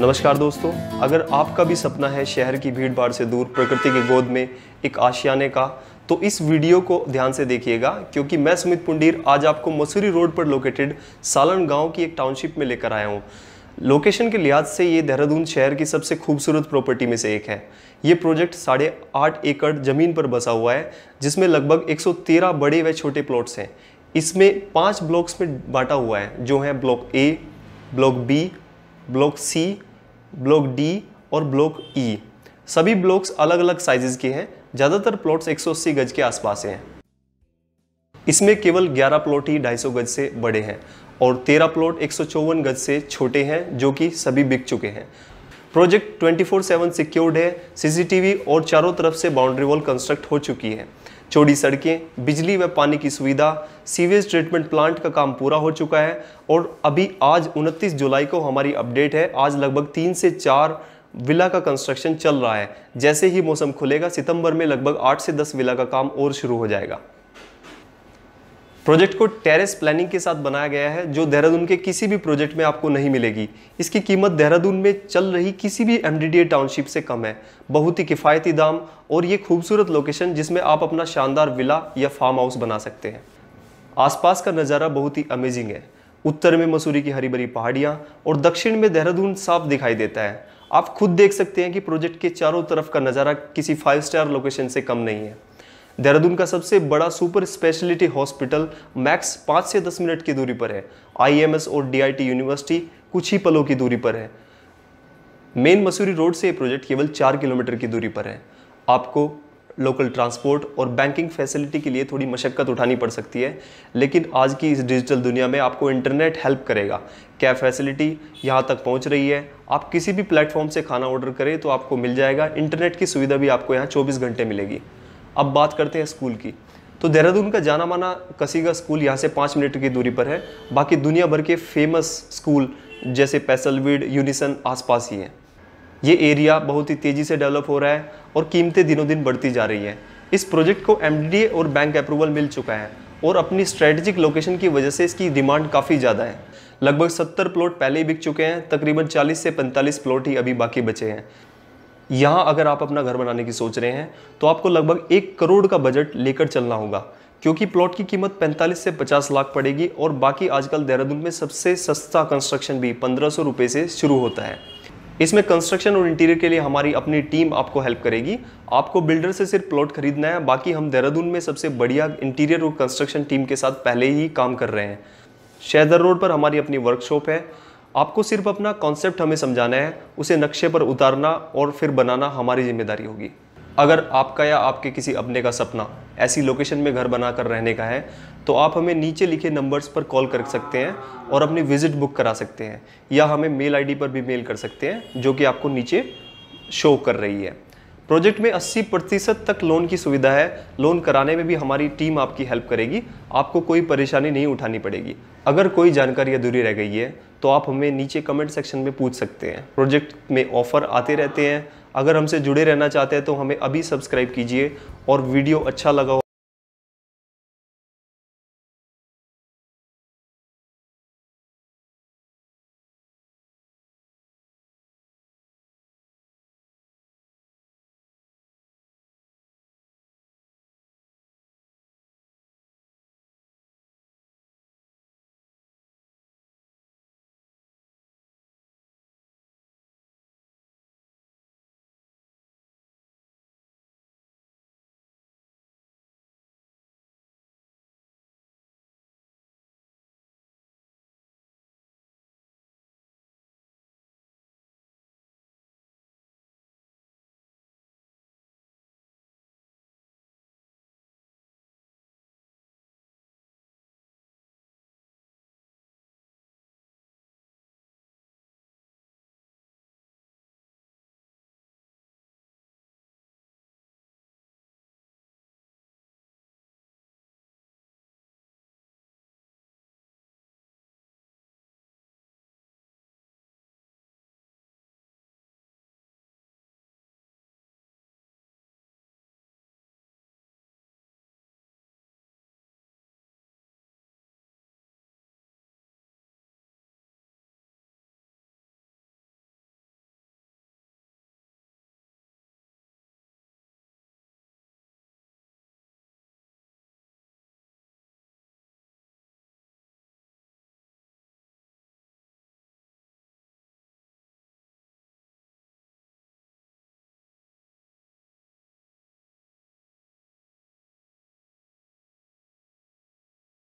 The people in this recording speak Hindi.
नमस्कार दोस्तों अगर आपका भी सपना है शहर की भीड़ भाड़ से दूर प्रकृति की गोद में एक आशियाने का तो इस वीडियो को ध्यान से देखिएगा क्योंकि मैं सुमित पुंडीर आज आपको मसूरी रोड पर लोकेटेड सालन गांव की एक टाउनशिप में लेकर आया हूँ लोकेशन के लिहाज से ये देहरादून शहर की सबसे खूबसूरत प्रॉपर्टी में से एक है ये प्रोजेक्ट साढ़े आठ एकड़ ज़मीन पर बसा हुआ है जिसमें लगभग 113 बड़े व छोटे प्लॉट्स हैं इसमें पांच ब्लॉक्स में बांटा हुआ है जो है block A block B block C block D और ब्लॉक ई e. सभी ब्लॉक्स अलग अलग साइजेस के हैं ज़्यादातर प्लॉट्स 180 गज के आसपास हैं इसमें केवल 11 प्लॉट ही 250 गज से बड़े हैं और 13 प्लॉट एक गज से छोटे हैं जो कि सभी बिक चुके हैं प्रोजेक्ट 24/7 सिक्योर्ड है सीसीटीवी और चारों तरफ से बाउंड्री वॉल कंस्ट्रक्ट हो चुकी है चौड़ी सड़कें बिजली व पानी की सुविधा सीवेज ट्रीटमेंट प्लांट का काम पूरा हो चुका है और अभी आज 29 जुलाई को हमारी अपडेट है आज लगभग तीन से चार विला का कंस्ट्रक्शन चल रहा है जैसे ही मौसम खुलेगा सितंबर में लगभग आठ से दस विला का काम और शुरू हो जाएगा प्रोजेक्ट को टेरेस प्लानिंग के साथ बनाया गया है जो देहरादून के किसी भी प्रोजेक्ट में आपको नहीं मिलेगी इसकी कीमत देहरादून में चल रही किसी भी एमडीडीए टाउनशिप से कम है बहुत ही किफ़ायती दाम और ये खूबसूरत लोकेशन जिसमें आप अपना शानदार विला या फार्म हाउस बना सकते हैं आसपास का नज़ारा बहुत ही अमेजिंग है उत्तर में मसूरी की हरी भरी पहाड़ियाँ और दक्षिण में देहरादून साफ दिखाई देता है आप खुद देख सकते हैं कि प्रोजेक्ट के चारों तरफ का नज़ारा किसी फाइव स्टार लोकेशन से कम नहीं है देहरादून का सबसे बड़ा सुपर स्पेशलिटी हॉस्पिटल मैक्स पाँच से दस मिनट की दूरी पर है आईएमएस e और डीआईटी यूनिवर्सिटी कुछ ही पलों की दूरी पर है मेन मसूरी रोड से ये प्रोजेक्ट केवल चार किलोमीटर की दूरी पर है आपको लोकल ट्रांसपोर्ट और बैंकिंग फैसिलिटी के लिए थोड़ी मशक्क़त उठानी पड़ सकती है लेकिन आज की इस डिजिटल दुनिया में आपको इंटरनेट हेल्प करेगा क्या फैसिलिटी यहाँ तक पहुँच रही है आप किसी भी प्लेटफॉर्म से खाना ऑर्डर करें तो आपको मिल जाएगा इंटरनेट की सुविधा भी आपको यहाँ 24 घंटे मिलेगी अब बात करते हैं स्कूल की तो देहरादून का जाना माना कसीगा स्कूल यहाँ से पाँच मिनट की दूरी पर है बाकी दुनिया भर के फेमस स्कूल जैसे पैसलवीड यूनिसन आसपास ही हैं ये एरिया बहुत ही तेज़ी से डेवलप हो रहा है और कीमतें दिनों दिन बढ़ती जा रही हैं इस प्रोजेक्ट को एम और बैंक अप्रूवल मिल चुका है और अपनी स्ट्रेटजिक लोकेशन की वजह से इसकी डिमांड काफ़ी ज़्यादा है लगभग 70 प्लॉट पहले ही बिक चुके हैं तकरीबन 40 से 45 प्लॉट ही अभी बाकी बचे हैं यहाँ अगर आप अपना घर बनाने की सोच रहे हैं तो आपको लगभग एक करोड़ का बजट लेकर चलना होगा क्योंकि प्लॉट की कीमत 45 से 50 लाख पड़ेगी और बाकी आजकल देहरादून में सबसे सस्ता कंस्ट्रक्शन भी पंद्रह सौ से शुरू होता है इसमें कंस्ट्रक्शन और इंटीरियर के लिए हमारी अपनी टीम आपको हेल्प करेगी आपको बिल्डर से सिर्फ प्लॉट खरीदना है बाकी हम देहरादून में सबसे बढ़िया इंटीरियर और कंस्ट्रक्शन टीम के साथ पहले ही काम कर रहे हैं शहदर रोड पर हमारी अपनी वर्कशॉप है आपको सिर्फ अपना कॉन्सेप्ट हमें समझाना है उसे नक्शे पर उतारना और फिर बनाना हमारी जिम्मेदारी होगी अगर आपका या आपके किसी अपने का सपना ऐसी लोकेशन में घर बनाकर रहने का है तो आप हमें नीचे लिखे नंबर्स पर कॉल कर सकते हैं और अपनी विजिट बुक करा सकते हैं या हमें मेल आईडी पर भी मेल कर सकते हैं जो कि आपको नीचे शो कर रही है प्रोजेक्ट में 80 प्रतिशत तक लोन की सुविधा है लोन कराने में भी हमारी टीम आपकी हेल्प करेगी आपको कोई परेशानी नहीं उठानी पड़ेगी अगर कोई जानकारी अधूरी रह गई है तो आप हमें नीचे कमेंट सेक्शन में पूछ सकते हैं प्रोजेक्ट में ऑफर आते रहते हैं अगर हमसे जुड़े रहना चाहते हैं तो हमें अभी सब्सक्राइब कीजिए और वीडियो अच्छा लगा